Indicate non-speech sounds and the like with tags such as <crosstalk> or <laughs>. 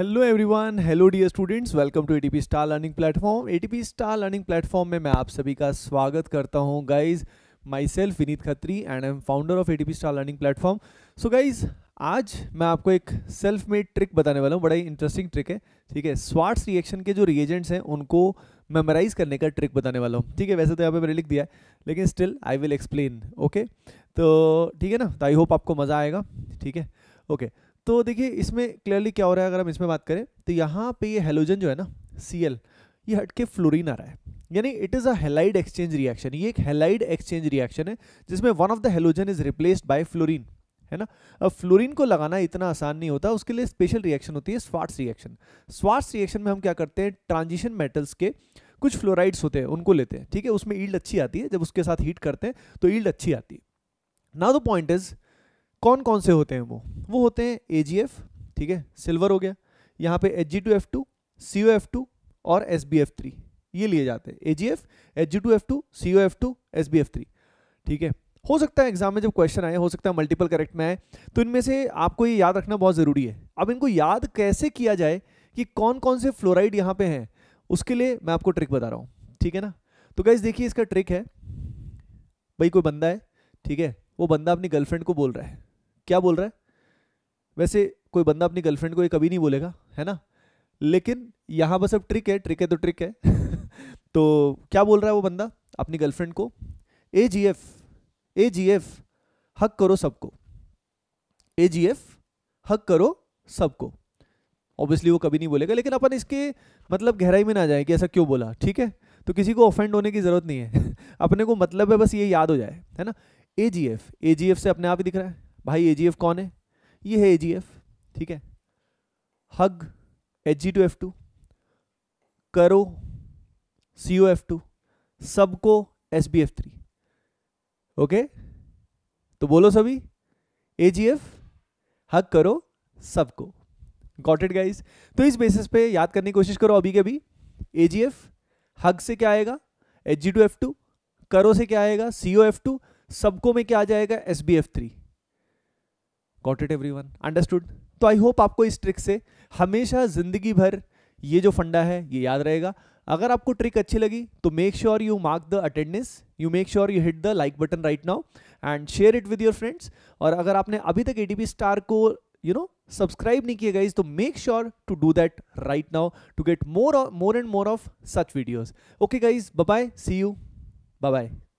Hello everyone hello dear students welcome to ATP star learning platform ATP star learning platform में मैं आप सभी का स्वागत करता हूं guys myself Vineet Khatri and I am founder of ATP star learning platform so guys आज मैं आपको एक सेल्फ मेड ट्रिक बताने वाला हूँ बड़ा ही इंटरेस्टिंग ट्रिक है ठीक है स्वाट्स रिएक्शन के जो रिएजेंट्स हैं उनको मेमोराइज करने का ट्रिक बताने वाला हूँ ठीक है वैसे तो यहाँ पे मैंने लिख दिया है लेकिन still I will explain okay तो ठीक है ना तो आई होप आपको मज़ा आएगा ठीक है ओके okay. तो देखिए इसमें क्लियरली क्या हो रहा है अगर हम इसमें बात करें तो यहाँ पे ये हेलोजन जो है ना सी ये हटके फ्लोरिन आ रहा है यानी it is a halide exchange reaction ये एक हेलाइड एक्सचेंज रिएक्शन है जिसमें one of the halogen is replaced by fluorine है ना अब फ्लोरीन को लगाना इतना आसान नहीं होता उसके लिए स्पेशल रिएक्शन होती है स्वार्ट्स रिएक्शन स्वार्ट्स रिएक्शन में हम क्या करते हैं ट्रांजिशन मेटल्स के कुछ फ्लोराइड्स होते हैं उनको लेते हैं ठीक है उसमें ईल्ड अच्छी आती है जब उसके साथ हीट करते हैं तो ईल्ड अच्छी आती है नाउ द पॉइंट इज कौन कौन से होते हैं वो वो होते हैं ए ठीक है सिल्वर हो गया यहाँ पे H G two F two C O F two और एस बी एफ थ्री ये लिए जाते हैं A G F H G two F two C O F two S B F three ठीक है हो सकता है एग्जाम में जब क्वेश्चन आए हो सकता है मल्टीपल करेक्ट में आए तो इनमें से आपको ये याद रखना बहुत ज़रूरी है अब इनको याद कैसे किया जाए कि कौन कौन से फ्लोराइड यहाँ पे हैं उसके लिए मैं आपको ट्रिक बता रहा हूँ ठीक है ना तो गाइज देखिए इसका ट्रिक है भाई कोई बंदा है ठीक है वो बंदा अपनी गर्लफ्रेंड को बोल रहा है क्या बोल रहा है वैसे कोई बंदा अपनी गर्लफ्रेंड को ये कभी नहीं बोलेगा है ना लेकिन यहाँ बस अब ट्रिक है ट्रिक है तो ट्रिक है <laughs> तो क्या बोल रहा है वो बंदा अपनी गर्लफ्रेंड को ए G F A G F हक करो सबको ए जी एफ हक करो सबको ऑब्वियसली वो कभी नहीं बोलेगा लेकिन अपन इसके मतलब गहराई में ना जाए कि ऐसा क्यों बोला ठीक है तो किसी को ऑफेंड होने की ज़रूरत नहीं है <laughs> अपने को मतलब है बस ये याद हो जाए है ना ए G F A G F से अपने आप ही दिख रहा है भाई ए कौन है ये है एजीएफ ठीक है हग H G two F two करो सी ओ एफ टू सबको S B F three okay तो बोलो सभी ए जी एफ हक करो सबको गॉटेड गाइज तो इस बेसिस पे याद करने की कोशिश करो अभी के अभी ए जी एफ हग से क्या आएगा H G two F two करो से क्या आएगा सी ओ एफ टू सबको में क्या आ जाएगा S B F three got it every understood तो आई होप आपको इस ट्रिक से हमेशा ज़िंदगी भर ये जो फंडा है ये याद रहेगा अगर आपको ट्रिक अच्छी लगी तो make sure you mark the attendance you make sure you hit the like button right now and share it with your friends और अगर आपने अभी तक ए स्टार को यू नो सब्सक्राइब नहीं किया गाइज तो make sure to do that right now to get more more and more of such videos okay guys bye see you bye